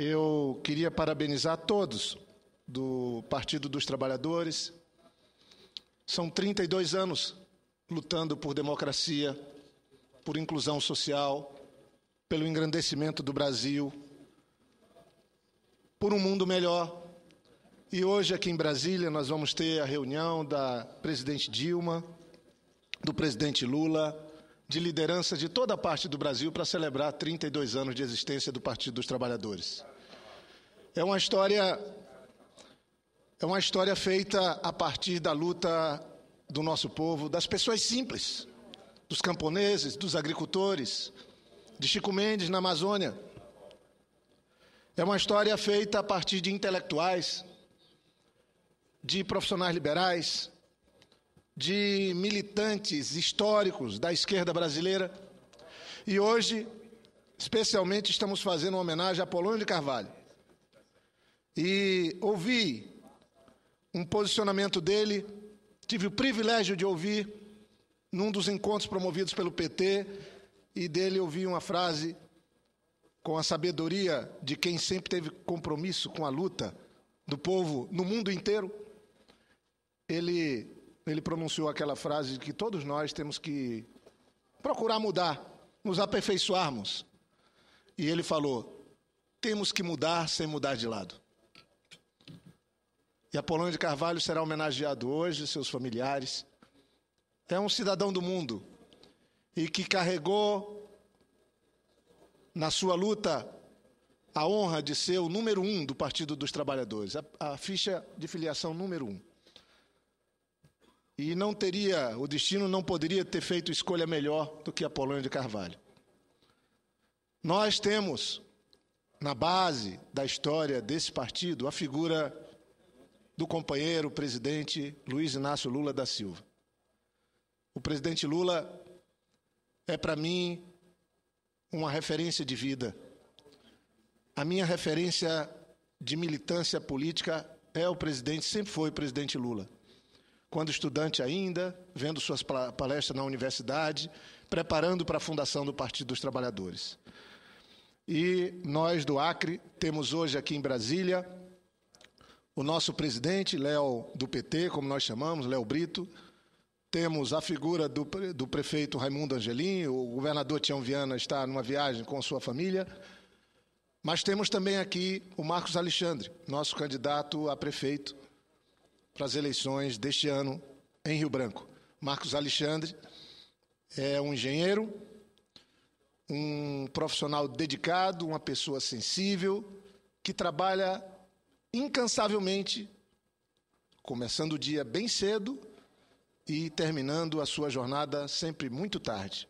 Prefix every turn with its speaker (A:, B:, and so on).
A: Eu queria parabenizar todos do Partido dos Trabalhadores. São 32 anos lutando por democracia, por inclusão social, pelo engrandecimento do Brasil, por um mundo melhor. E hoje, aqui em Brasília, nós vamos ter a reunião da presidente Dilma, do presidente Lula, de liderança de toda a parte do Brasil para celebrar 32 anos de existência do Partido dos Trabalhadores. É uma história é uma história feita a partir da luta do nosso povo, das pessoas simples, dos camponeses, dos agricultores, de Chico Mendes na Amazônia. É uma história feita a partir de intelectuais, de profissionais liberais, de militantes históricos da esquerda brasileira. E hoje, especialmente, estamos fazendo uma homenagem a Polônio de Carvalho. E ouvi um posicionamento dele, tive o privilégio de ouvir num dos encontros promovidos pelo PT, e dele ouvi uma frase com a sabedoria de quem sempre teve compromisso com a luta do povo no mundo inteiro. Ele ele pronunciou aquela frase de que todos nós temos que procurar mudar, nos aperfeiçoarmos. E ele falou: temos que mudar sem mudar de lado. E Apolônio de Carvalho será homenageado hoje, seus familiares. É um cidadão do mundo e que carregou na sua luta a honra de ser o número um do Partido dos Trabalhadores, a, a ficha de filiação número um. E não teria, o destino não poderia ter feito escolha melhor do que a Polônia de Carvalho. Nós temos na base da história desse partido a figura do companheiro presidente Luiz Inácio Lula da Silva. O presidente Lula é para mim uma referência de vida. A minha referência de militância política é o presidente, sempre foi o presidente Lula quando estudante ainda, vendo suas palestras na universidade, preparando para a fundação do Partido dos Trabalhadores. E nós do Acre temos hoje aqui em Brasília o nosso presidente, Léo do PT, como nós chamamos, Léo Brito. Temos a figura do, do prefeito Raimundo Angelim, o governador Tião Viana está numa viagem com sua família. Mas temos também aqui o Marcos Alexandre, nosso candidato a prefeito, para as eleições deste ano em Rio Branco. Marcos Alexandre é um engenheiro, um profissional dedicado, uma pessoa sensível, que trabalha incansavelmente, começando o dia bem cedo e terminando a sua jornada sempre muito tarde.